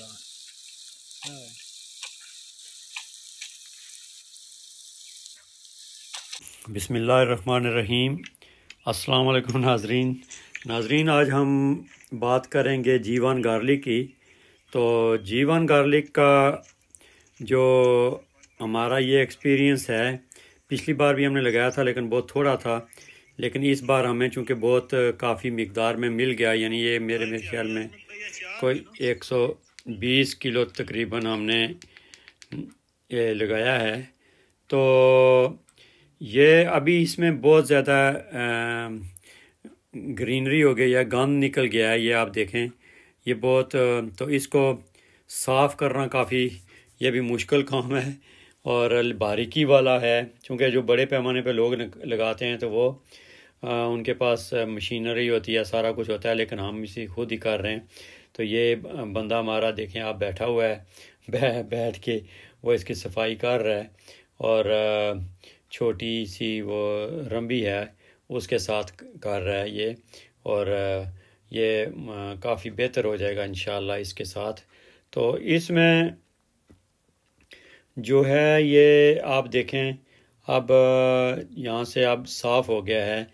hold on. बिसमीम अस्सलाम नाजरीन नाजरीन आज हम बात करेंगे जीवन गार्लिक की तो जीवन गार्लिक का जो हमारा ये एक्सपीरियंस है पिछली बार भी हमने लगाया था लेकिन बहुत थोड़ा था लेकिन इस बार हमें चूँकि बहुत काफ़ी मकदार में मिल गया यानी ये मेरे मेरे हाँ ख्याल हाँ में मतलब कोई एक सौ बीस किलो तकरीबन हमने हम्म, ये लगाया है तो ये अभी इसमें बहुत ज़्यादा ग्रीनरी हो गई है गंद निकल गया है ये आप देखें ये बहुत तो इसको साफ़ करना काफ़ी ये भी मुश्किल काम है और बारीकी वाला है क्योंकि जो बड़े पैमाने पे लोग लगाते हैं तो वो आ, उनके पास मशीनरी होती है सारा कुछ होता है लेकिन हम इसे खुद ही कर रहे हैं तो ये बंदा हमारा देखें आप बैठा हुआ है बै, बैठ के वो इसकी सफाई कर रहा है और छोटी सी वो रम्बी है उसके साथ कर रहा है ये और ये काफ़ी बेहतर हो जाएगा इन इसके साथ तो इसमें जो है ये आप देखें अब यहाँ से अब साफ़ हो गया है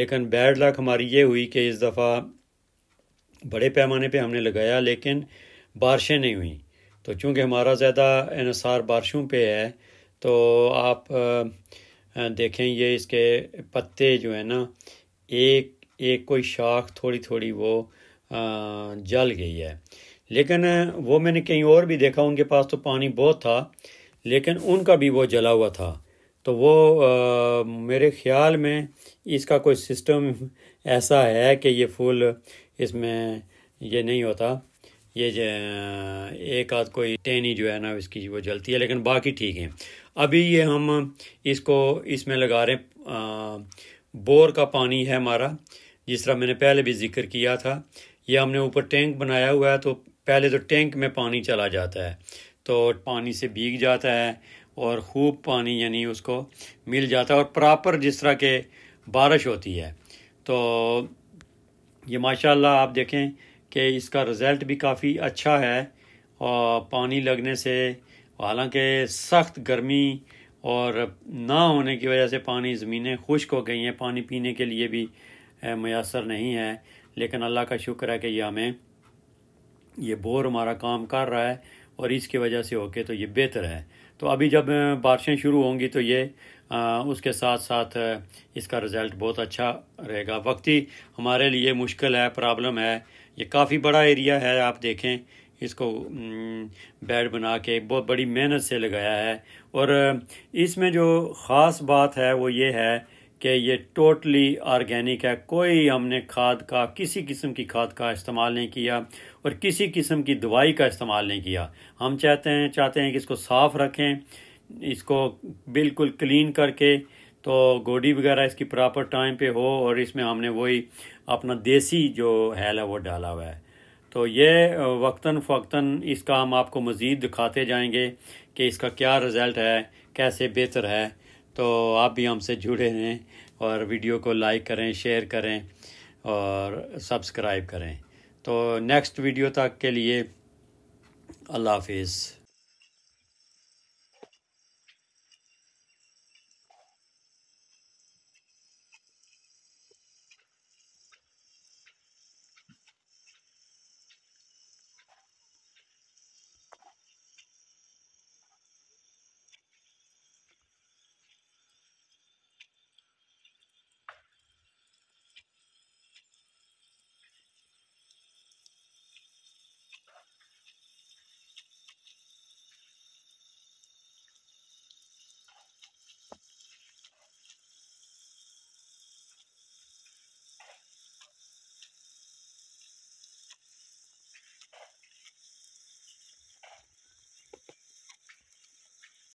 लेकिन बैड लक हमारी ये हुई कि इस दफ़ा बड़े पैमाने पे हमने लगाया लेकिन बारिशें नहीं हुई तो चूँकि हमारा ज़्यादा इसार बारिशों पे है तो आप देखें ये इसके पत्ते जो है ना एक एक कोई शाख थोड़ी थोड़ी वो जल गई है लेकिन वो मैंने कहीं और भी देखा उनके पास तो पानी बहुत था लेकिन उनका भी वो जला हुआ था तो वो आ, मेरे ख्याल में इसका कोई सिस्टम ऐसा है कि ये फूल इसमें ये नहीं होता ये एक आध कोई टेनी जो है ना इसकी वो जलती है लेकिन बाकी ठीक है अभी ये हम इसको इसमें लगा रहे हैं बोर का पानी है हमारा जिस तरह मैंने पहले भी जिक्र किया था ये हमने ऊपर टैंक बनाया हुआ है तो पहले तो टैंक में पानी चला जाता है तो पानी से भीग जाता है और खूब पानी यानी उसको मिल जाता है और प्रॉपर जिस तरह के बारिश होती है तो ये माशाल्लाह आप देखें कि इसका रिज़ल्ट भी काफ़ी अच्छा है और पानी लगने से हालांकि सख्त गर्मी और ना होने की वजह से पानी ज़मीनें खुश्क हो गई हैं पानी पीने के लिए भी मैसर नहीं है लेकिन अल्लाह का शुक्र है कि यह हमें ये बोर हमारा काम कर रहा है और इसकी वजह से होके तो ये बेहतर है तो अभी जब बारिशें शुरू होंगी तो ये आ, उसके साथ साथ इसका रिज़ल्ट बहुत अच्छा रहेगा वक्ती हमारे लिए मुश्किल है प्रॉब्लम है ये काफ़ी बड़ा एरिया है आप देखें इसको बेड बना के बहुत बड़ी मेहनत से लगाया है और इसमें जो ख़ास बात है वो ये है कि ये टोटली ऑर्गेनिक है कोई हमने खाद का किसी किस्म की खाद का इस्तेमाल नहीं किया और किसी किस्म की दवाई का इस्तेमाल नहीं किया हम चाहते हैं चाहते हैं कि इसको साफ़ रखें इसको बिल्कुल क्लीन करके तो गोडी वगैरह इसकी प्रॉपर टाइम पे हो और इसमें हमने वही अपना देसी जो हैल है वो डाला हुआ है तो ये वक्ता फ़क्ता इसका हम आपको मज़ीद दिखाते जाएंगे कि इसका क्या रिज़ल्ट है कैसे बेहतर है तो आप भी हमसे जुड़े रहें और वीडियो को लाइक करें शेयर करें और सब्सक्राइब करें तो नेक्स्ट वीडियो तक के लिए अल्लाह हाफिज़